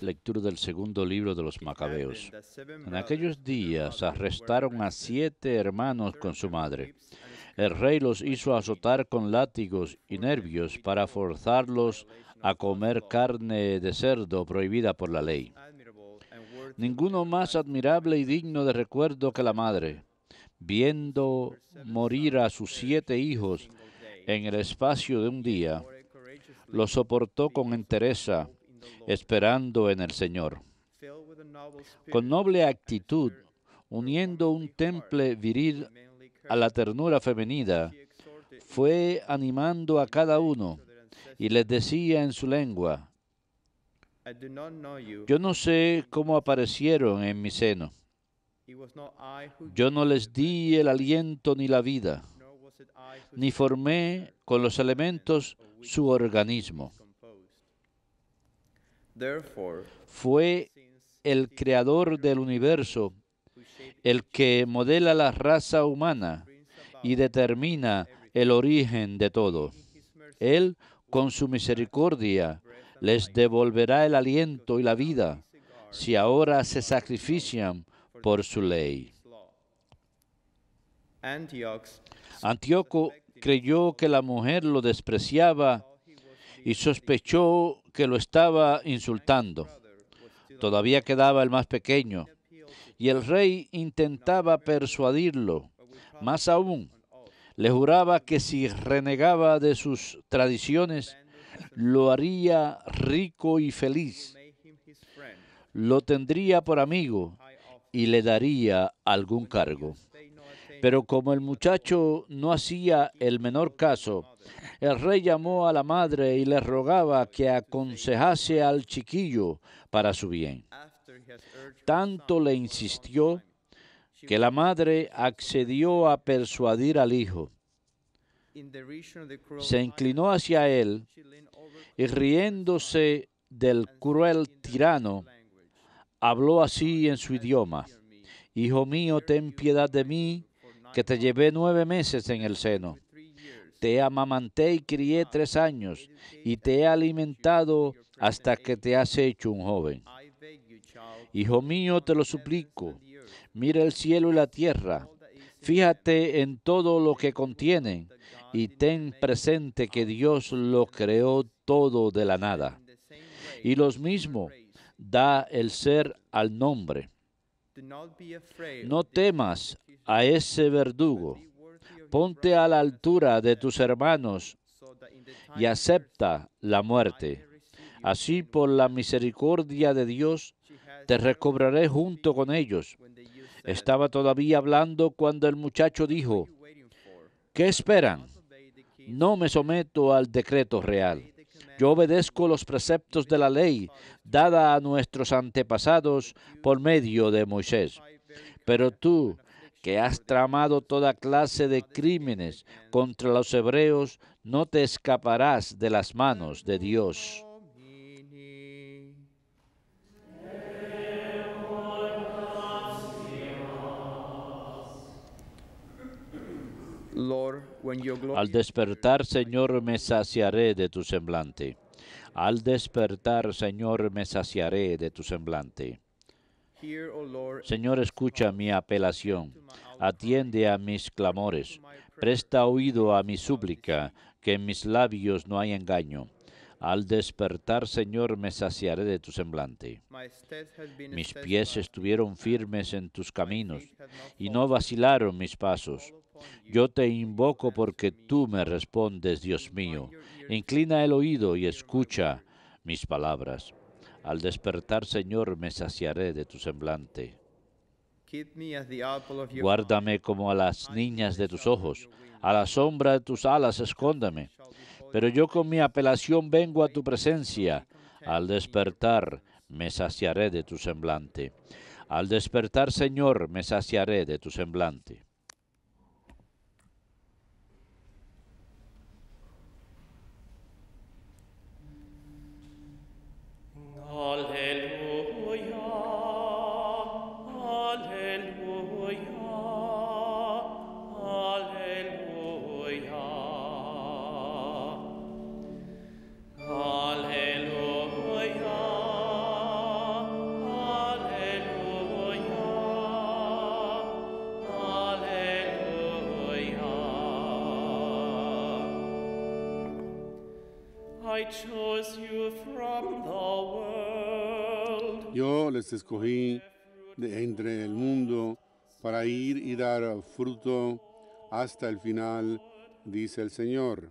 Lectura del segundo libro de los Macabeos. En aquellos días arrestaron a siete hermanos con su madre. El rey los hizo azotar con látigos y nervios para forzarlos a comer carne de cerdo prohibida por la ley. Ninguno más admirable y digno de recuerdo que la madre, viendo morir a sus siete hijos en el espacio de un día lo soportó con entereza, esperando en el Señor. Con noble actitud, uniendo un temple viril a la ternura femenina, fue animando a cada uno y les decía en su lengua, yo no sé cómo aparecieron en mi seno. Yo no les di el aliento ni la vida, ni formé con los elementos su organismo. Fue el creador del universo, el que modela la raza humana y determina el origen de todo. Él, con su misericordia, les devolverá el aliento y la vida si ahora se sacrifician por su ley. Antíoco creyó que la mujer lo despreciaba y sospechó que lo estaba insultando. Todavía quedaba el más pequeño y el rey intentaba persuadirlo. Más aún, le juraba que si renegaba de sus tradiciones, lo haría rico y feliz. Lo tendría por amigo y le daría algún cargo. Pero como el muchacho no hacía el menor caso, el rey llamó a la madre y le rogaba que aconsejase al chiquillo para su bien. Tanto le insistió que la madre accedió a persuadir al hijo. Se inclinó hacia él y riéndose del cruel tirano, habló así en su idioma. Hijo mío, ten piedad de mí que te llevé nueve meses en el seno. Te amamanté y crié tres años, y te he alimentado hasta que te has hecho un joven. Hijo mío, te lo suplico, mira el cielo y la tierra, fíjate en todo lo que contienen, y ten presente que Dios lo creó todo de la nada. Y los mismos, da el ser al nombre. No temas a ese verdugo. Ponte a la altura de tus hermanos y acepta la muerte. Así por la misericordia de Dios te recobraré junto con ellos. Estaba todavía hablando cuando el muchacho dijo, ¿qué esperan? No me someto al decreto real. Yo obedezco los preceptos de la ley dada a nuestros antepasados por medio de Moisés. Pero tú que has tramado toda clase de crímenes contra los hebreos, no te escaparás de las manos de Dios. Al despertar, Señor, me saciaré de tu semblante. Al despertar, Señor, me saciaré de tu semblante. Señor, escucha mi apelación, atiende a mis clamores, presta oído a mi súplica, que en mis labios no hay engaño. Al despertar, Señor, me saciaré de tu semblante. Mis pies estuvieron firmes en tus caminos, y no vacilaron mis pasos. Yo te invoco porque tú me respondes, Dios mío. Inclina el oído y escucha mis palabras. Al despertar, Señor, me saciaré de tu semblante. Guárdame como a las niñas de tus ojos, a la sombra de tus alas escóndame. Pero yo con mi apelación vengo a tu presencia. Al despertar, me saciaré de tu semblante. Al despertar, Señor, me saciaré de tu semblante. escogí de entre el mundo para ir y dar fruto hasta el final, dice el Señor.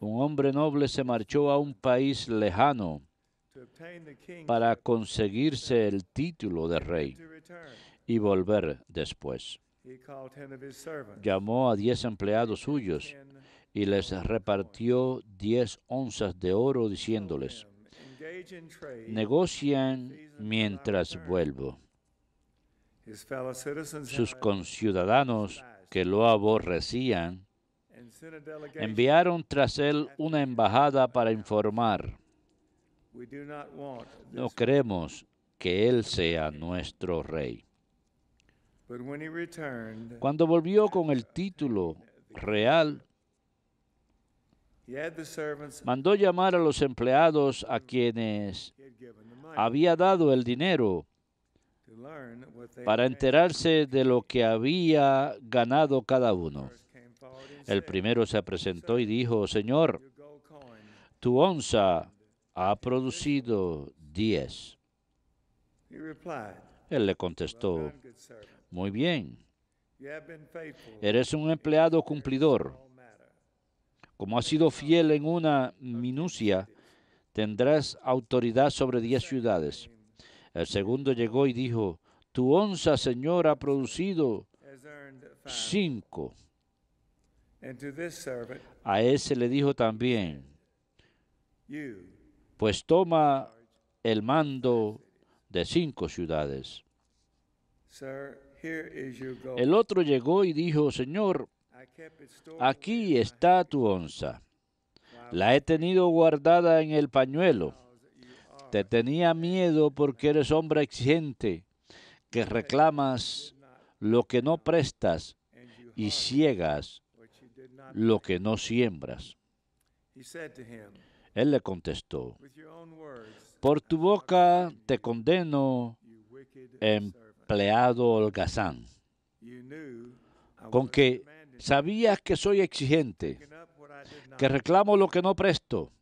Un hombre noble se marchó a un país lejano para conseguirse el título de rey y volver después. Llamó a diez empleados suyos y les repartió diez onzas de oro diciéndoles, negocian mientras vuelvo. Sus conciudadanos que lo aborrecían Enviaron tras él una embajada para informar. No queremos que él sea nuestro rey. Cuando volvió con el título real, mandó llamar a los empleados a quienes había dado el dinero para enterarse de lo que había ganado cada uno. El primero se presentó y dijo, Señor, tu onza ha producido diez. Él le contestó, muy bien, eres un empleado cumplidor. Como has sido fiel en una minucia, tendrás autoridad sobre diez ciudades. El segundo llegó y dijo, tu onza, Señor, ha producido cinco. A ese le dijo también, pues toma el mando de cinco ciudades. El otro llegó y dijo, Señor, aquí está tu onza. La he tenido guardada en el pañuelo. Te tenía miedo porque eres hombre exigente, que reclamas lo que no prestas y ciegas lo que no siembras. Él le contestó, por tu boca te condeno, empleado holgazán, con que sabías que soy exigente, que reclamo lo que no presto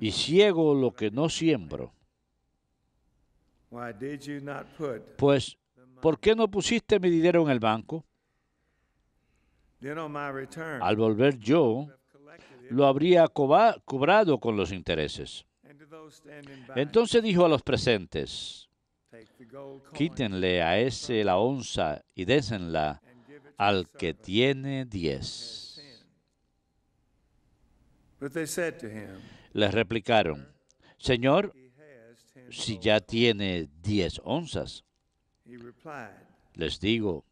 y ciego lo que no siembro. Pues, ¿por qué no pusiste mi dinero en el banco? Al volver yo, lo habría cobrado con los intereses. Entonces dijo a los presentes, quítenle a ese la onza y désenla al que tiene diez. Les replicaron, Señor, si ya tiene diez onzas, les digo,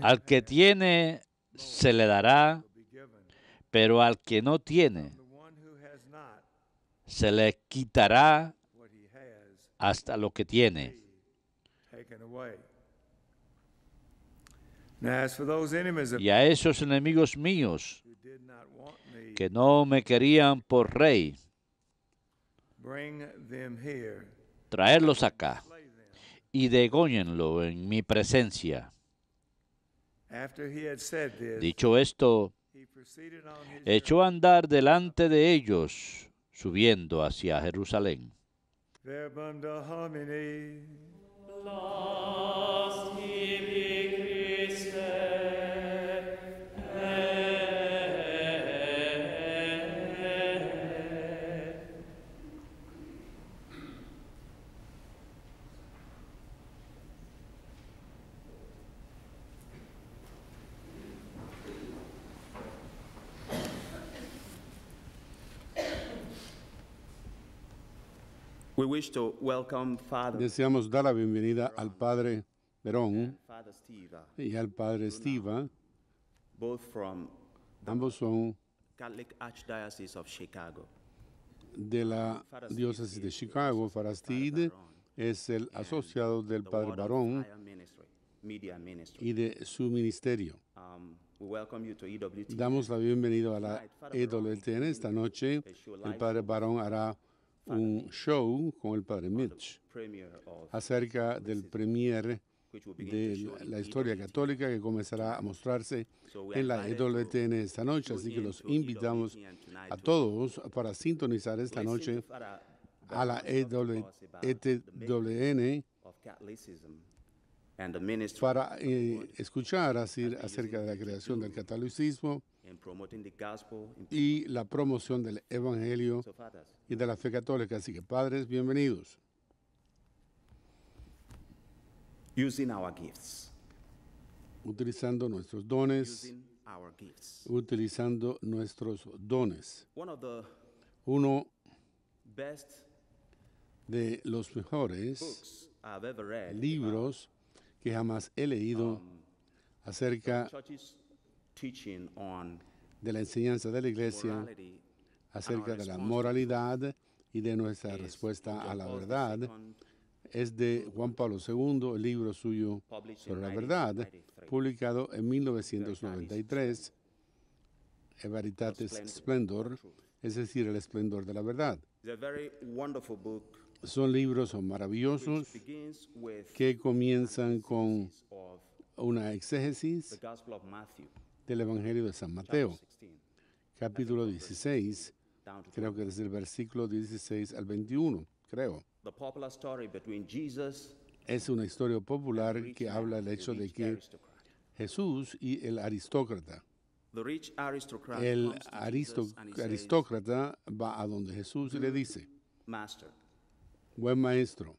al que tiene se le dará, pero al que no tiene se le quitará hasta lo que tiene. Y a esos enemigos míos que no me querían por rey, traerlos acá y degóñenlo en mi presencia. Dicho esto, echó a andar delante de ellos, subiendo hacia Jerusalén. Deseamos dar la bienvenida al padre Verón y al padre Stiva. Ambos son de la diócesis de Chicago. Farastid es el asociado del padre Barón y de su ministerio. Um, e Damos la bienvenida a la EWTN e esta noche. El padre Barón hará un show con el padre Mitch acerca del premier de la historia católica que comenzará a mostrarse en la EWTN esta noche. Así que los invitamos a todos para sintonizar esta noche a la EWTN para eh, escuchar acerca de la creación del catolicismo y la promoción del Evangelio y de la fe católica. Así que padres, bienvenidos. Utilizando nuestros dones. Utilizando nuestros dones. Uno de los mejores libros um, que jamás he leído acerca de de la enseñanza de la iglesia acerca de la moralidad y de nuestra respuesta a la verdad es de Juan Pablo II, el libro suyo sobre la verdad, publicado en 1993, Veritatis Splendor, es decir, el esplendor de la verdad. Son libros son maravillosos que comienzan con una exégesis del Evangelio de San Mateo, capítulo 16, creo que desde el versículo 16 al 21, creo. Es una historia popular que habla del hecho de que Jesús y el aristócrata, el aristócrata va a donde Jesús y le mm, dice, buen maestro,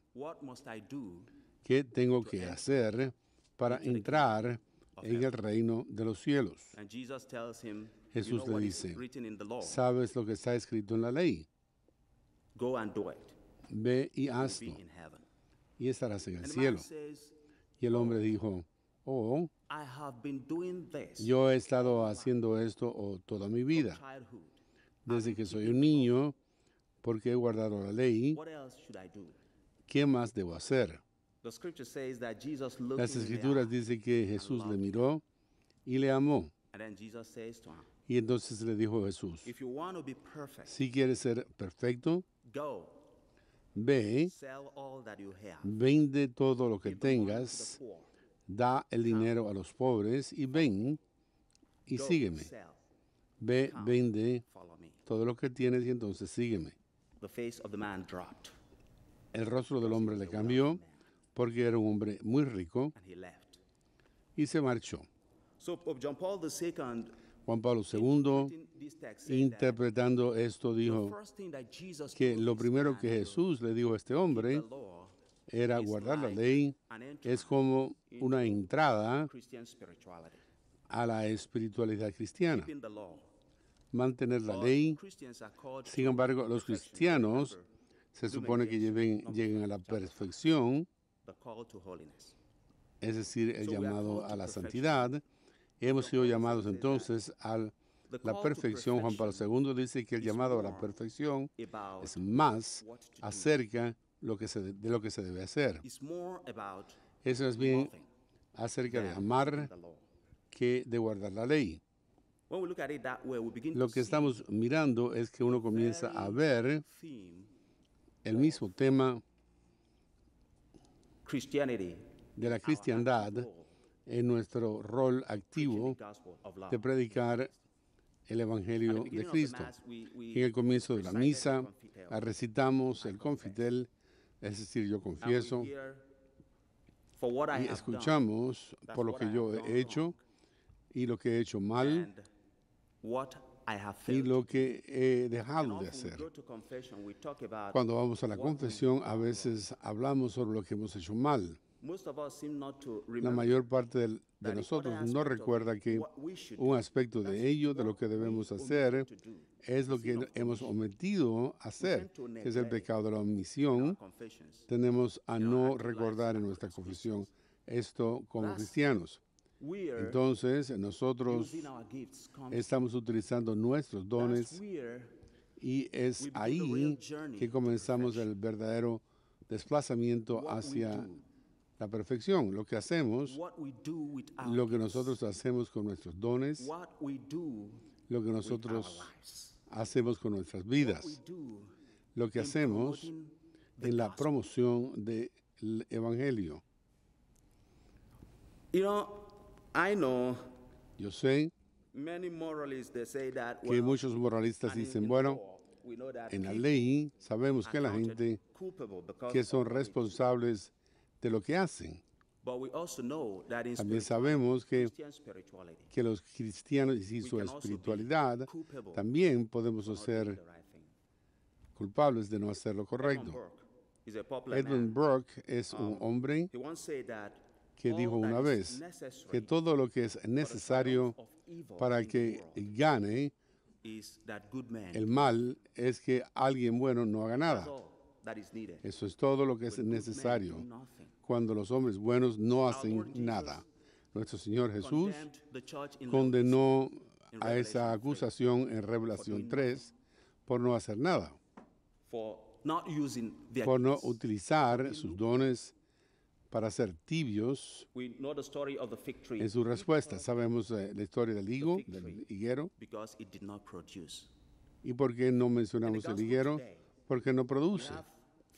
¿qué tengo que hacer para entrar en el reino de los cielos. Jesús le dice, ¿sabes lo que está escrito en la ley? Ve y hazlo, y estarás en el cielo. Y el hombre dijo, oh, yo he estado haciendo esto toda mi vida, desde que soy un niño, porque he guardado la ley. ¿Qué más debo hacer? Las escrituras dicen que Jesús le miró y le amó. Y entonces le dijo a Jesús, si quieres ser perfecto, ve, vende todo lo que tengas, da el dinero a los pobres y ven y sígueme. Ve, vende todo lo que tienes y entonces sígueme. El rostro del hombre le cambió porque era un hombre muy rico y se marchó. Juan Pablo II, interpretando esto, dijo que lo primero que Jesús le dijo a este hombre era guardar la ley, es como una entrada a la espiritualidad cristiana. Mantener la ley. Sin embargo, los cristianos se supone que lleven, lleguen a la perfección es decir, el llamado a la santidad. Hemos sido llamados entonces a la perfección. Juan Pablo II dice que el llamado a la perfección es más acerca de lo que se debe hacer. Eso es bien acerca de amar que de guardar la ley. Lo que estamos mirando es que uno comienza a ver el mismo tema de la cristiandad en nuestro rol activo de predicar el Evangelio de Cristo. En el comienzo de la misa recitamos el confitel, es decir, yo confieso, y escuchamos por lo que yo he hecho y lo que he hecho mal y lo que he dejado de hacer. Cuando vamos a la confesión, a veces hablamos sobre lo que hemos hecho mal. La mayor parte de, nosotros no recuerda que un aspecto de ello, de lo que debemos hacer, es lo que hemos omitido hacer, que es el pecado de la omisión. Tenemos a no recordar en nuestra confesión esto como cristianos. Entonces nosotros estamos utilizando nuestros dones y es ahí que comenzamos el verdadero desplazamiento hacia la perfección, lo que hacemos, lo que nosotros hacemos con nuestros dones, lo que nosotros hacemos con nuestras vidas, lo que hacemos en la promoción del Evangelio. Yo sé many que muchos moralistas dicen, bueno, en la ley sabemos que la gente que son responsables de lo que hacen. También sabemos que, que los cristianos y su espiritualidad también podemos ser culpables de no hacer lo correcto. Edwin Burke es un um, hombre que dijo una vez que todo lo que es necesario para que gane el mal es que alguien bueno no haga nada. Eso es todo lo que es necesario cuando los hombres buenos no hacen nada. Nuestro Señor Jesús condenó a esa acusación en Revelación 3 por no hacer nada, por no utilizar sus dones para ser tibios en su respuesta. Sabemos eh, la historia del higo, del higuero, y por qué no mencionamos el higuero, porque no produce.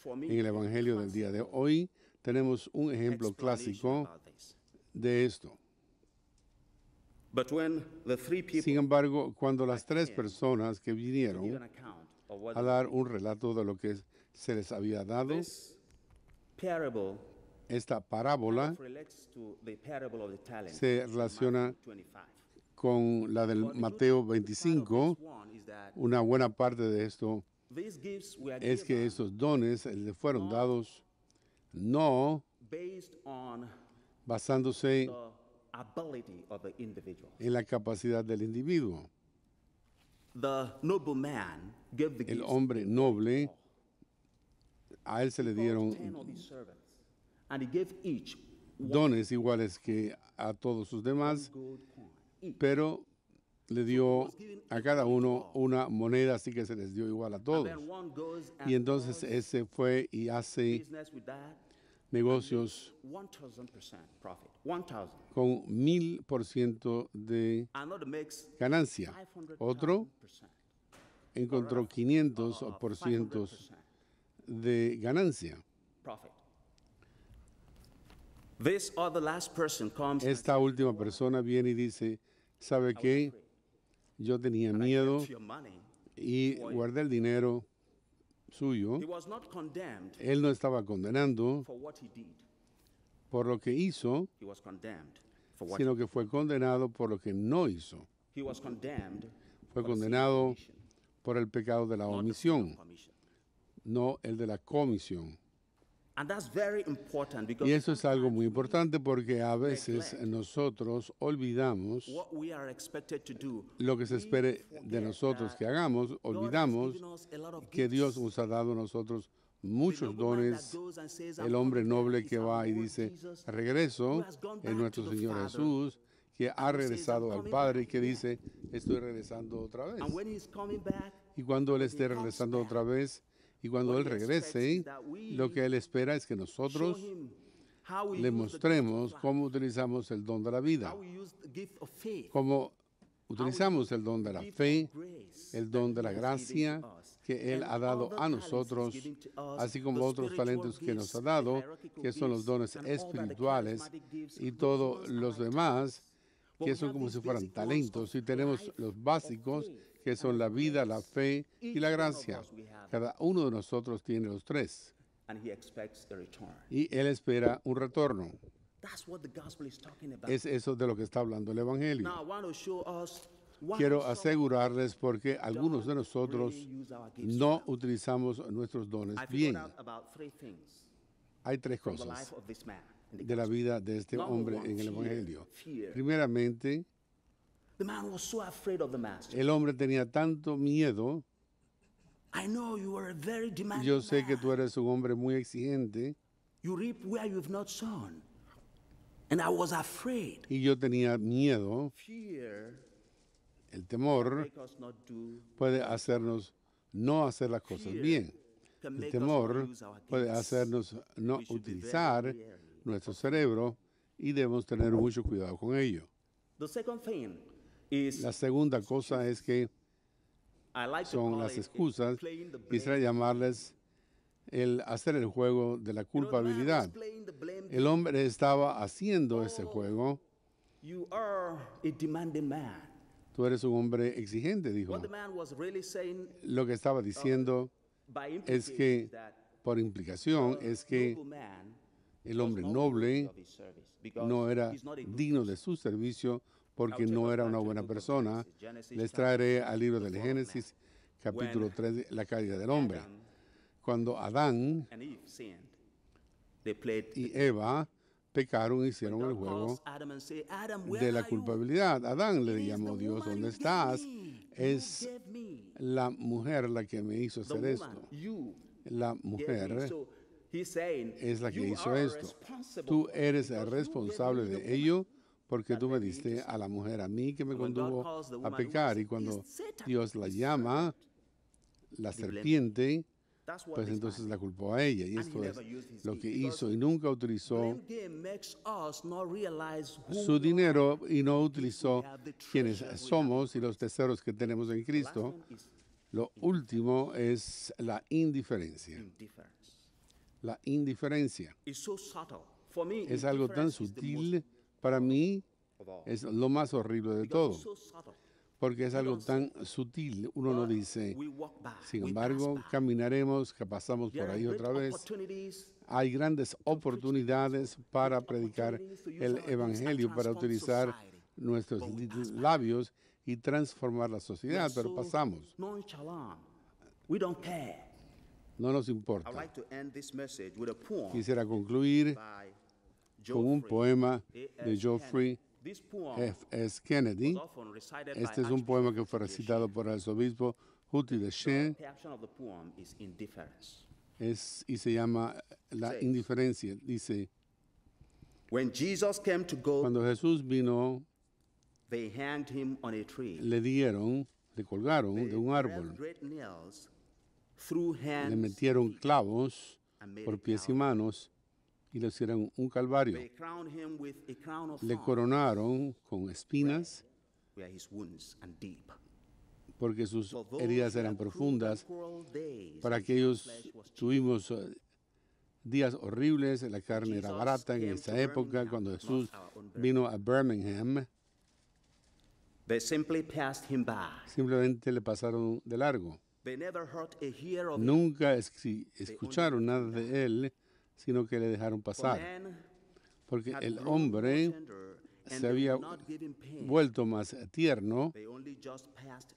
En el Evangelio del día de hoy tenemos un ejemplo clásico de esto. Sin embargo, cuando las tres personas que vinieron a dar un relato de lo que se les había dado, esta parábola se relaciona con la del Mateo 25. Una buena parte de esto es que esos dones le fueron dados no basándose en la capacidad del individuo. El hombre noble, a él se le dieron dones iguales que a todos sus demás, pero le dio a cada uno una moneda, así que se les dio igual a todos. Y entonces ese fue y hace negocios con mil por ciento de ganancia. Otro encontró 500 por ciento de ganancia. Esta última persona viene y dice, ¿sabe qué? Yo tenía miedo y guardé el dinero suyo. Él no estaba condenando por lo que hizo, sino que fue condenado por lo que no hizo. Fue condenado por el pecado de la omisión, no el de la comisión. Y eso es algo muy importante porque a veces nosotros olvidamos lo que se espere de nosotros que hagamos, olvidamos que Dios nos ha dado a nosotros muchos dones. El hombre noble que va y dice, regreso en nuestro Señor Jesús que ha regresado al Padre y que dice, estoy regresando otra vez. Y cuando Él esté regresando otra vez, y cuando Él regrese, lo que Él espera es que nosotros le mostremos cómo utilizamos el don de la vida, cómo utilizamos el don de la fe, el don de la gracia que Él ha dado a nosotros, así como otros talentos que nos ha dado, que son los dones espirituales y todos los demás, que son como si fueran talentos. Y tenemos los básicos que son la vida, la fe y la gracia. Cada uno de nosotros tiene los tres. Y Él espera un retorno. Es eso de lo que está hablando el Evangelio. Quiero asegurarles porque algunos de nosotros no utilizamos nuestros dones bien. Hay tres cosas de la vida de este hombre en el Evangelio. Primeramente, el hombre tenía tanto miedo. Yo sé que tú eres un hombre muy exigente. Y yo tenía miedo. el temor puede hacernos no hacer las cosas bien. El temor puede hacernos no utilizar nuestro cerebro y debemos tener mucho cuidado con ello. La segunda cosa es que son las excusas. Quisiera llamarles el hacer el juego de la culpabilidad. El hombre estaba haciendo ese oh, juego. Tú eres un hombre exigente, dijo. Lo que estaba uh, diciendo es que, por implicación, es que el hombre noble no era digno de su servicio porque no era una buena persona, les traeré al libro del Génesis, capítulo 3, la caída del hombre. Cuando Adán y Eva pecaron, hicieron el juego de la culpabilidad. Adán le llamó Dios, ¿dónde estás? Es la mujer la que me hizo hacer esto. La mujer es la que hizo esto. Tú eres el responsable de ello porque tú me diste a la mujer a mí que me condujo a pecar. Y cuando Dios la llama, la serpiente, pues entonces la culpó a ella. Y esto es lo que hizo y nunca utilizó su dinero y no utilizó quienes somos y los tesoros que tenemos en Cristo. Lo último es la indiferencia. La indiferencia es algo tan sutil para mí es lo más horrible de todo, porque es algo tan sutil, uno no dice, sin embargo, caminaremos, pasamos por ahí otra vez. Hay grandes oportunidades para predicar el Evangelio, para utilizar nuestros labios y transformar la sociedad, pero pasamos. No nos importa. Quisiera concluir con un poema de Geoffrey F. S. Kennedy. Este es un poema que fue recitado por el arzobispo Huti de es, y se llama La indiferencia. Dice, cuando Jesús vino, le dieron, le colgaron de un árbol, le metieron clavos por pies y manos y le hicieron un calvario. Le coronaron con espinas porque sus heridas eran profundas. Para aquellos tuvimos eh, días horribles, la carne era barata en esa época, cuando Jesús vino a Birmingham. Simplemente le pasaron de largo. Nunca escucharon nada de él sino que le dejaron pasar, porque el hombre se había vuelto más tierno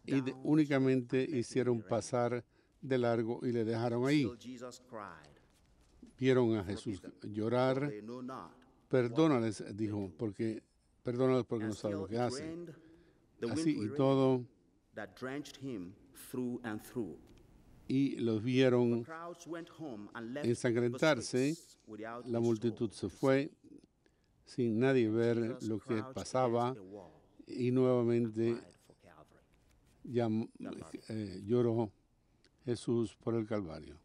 y únicamente hicieron pasar de largo y le dejaron ahí. Vieron a Jesús llorar. Perdónales, dijo, porque perdónales porque no saben lo que hacen. Así y todo, y los vieron ensangrentarse. La multitud se fue sin nadie ver lo que pasaba y nuevamente eh, lloró Jesús por el Calvario.